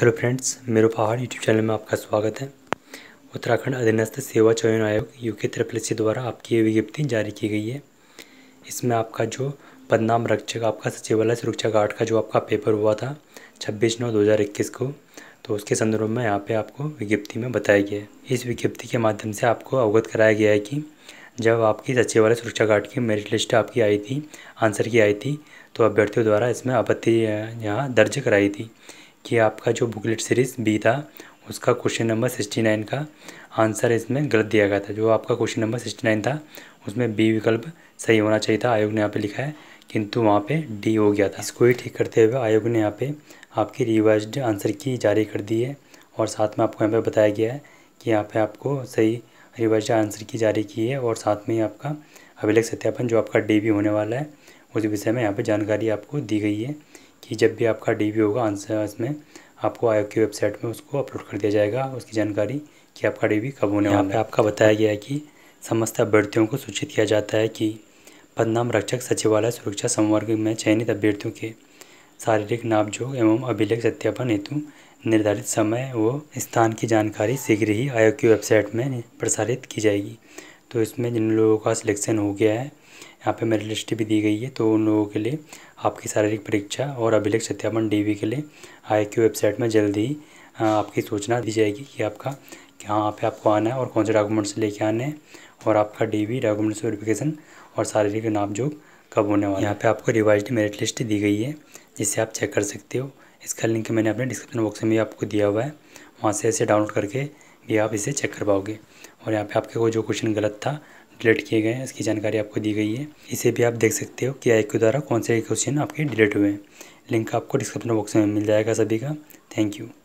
hello friends मेरे पहाड़ YouTube channel में आपका स्वागत है उत्तराखंड अधीनस्थ सेवा चयन आयोग यू के त्रिपल सी द्वारा आपकी ये विज्ञप्ति जारी की गई है इसमें आपका जो पदनाम रक्षक आपका सचिवालय सुरक्षा गार्ड का जो आपका पेपर हुआ था 26 नौ 2021 को तो उसके संदर्भ में यहाँ पर आपको विज्ञप्ति में बताया गया है इस विज्ञप्ति के माध्यम से आपको अवगत कराया गया है कि जब आपकी सचिवालय सुरक्षा गार्ड की मेरिट लिस्ट आपकी आई थी आंसर की आई थी तो अभ्यर्थियों द्वारा इसमें आपत्ति यहाँ दर्ज कराई थी कि आपका जो बुकलेट सीरीज़ बी था उसका क्वेश्चन नंबर सिक्सटी नाइन का आंसर इसमें गलत दिया गया था जो आपका क्वेश्चन नंबर सिक्सटी नाइन था उसमें बी विकल्प सही होना चाहिए था आयोग ने यहाँ पे लिखा है किंतु वहाँ पे डी हो गया था इसको ही ठीक करते हुए आयोग ने यहाँ पे आपकी रिवाइज आंसर की जारी कर दी है और साथ में आपको यहाँ पर बताया गया है कि यहाँ पर आपको सही रिवाइज आंसर की जारी की है और साथ में ही आपका अभिलेख सत्यापन जो आपका डी भी होने वाला है उस विषय में यहाँ पर जानकारी आपको दी गई है कि जब भी आपका डी होगा आंसर इसमें आपको आयोग की वेबसाइट में उसको अपलोड कर दिया जाएगा उसकी जानकारी कि आपका डी कब होने वाला है आपका बताया गया है कि समस्त अभ्यर्थियों को सूचित किया जाता है कि पदनाम रक्षक सचिवालय सुरक्षा संवर्ग में चयनित अभ्यर्थियों के शारीरिक नापजोग एवं अभिलेख सत्यापन हेतु निर्धारित समय व स्थान की जानकारी शीघ्र ही आयोग की वेबसाइट में प्रसारित की जाएगी तो इसमें जिन लोगों का सिलेक्शन हो गया है यहाँ पे मेरिट लिस्ट भी दी गई है तो उन लोगों के लिए आपकी शारीरिक परीक्षा और अभिलेख सत्यापन डी के लिए आई वेबसाइट में जल्द ही आपकी सूचना दी जाएगी कि आपका कहाँ पे आपको आना है और कौन से डॉक्यूमेंट्स लेके आने हैं और आपका डी वी डॉक्यूमेंट्स वेरिफिकेशन और शारीरिक नापजोग कब होने वाला है यहाँ पे आपको रिवाइज मेरिट लिस्ट दी गई है जिससे आप चेक कर सकते हो इसका लिंक मैंने अपने डिस्क्रिप्शन बॉक्स में भी आपको दिया हुआ है वहाँ से इसे डाउनलोड करके भी आप इसे चेक कर पाओगे और यहाँ पे आपके को जो क्वेश्चन गलत था डिलीट किए गए हैं इसकी जानकारी आपको दी गई है इसे भी आप देख सकते हो कि आई के द्वारा कौन से क्वेश्चन आपके डिलीट हुए हैं लिंक आपको डिस्क्रिप्शन बॉक्स में मिल जाएगा सभी का थैंक यू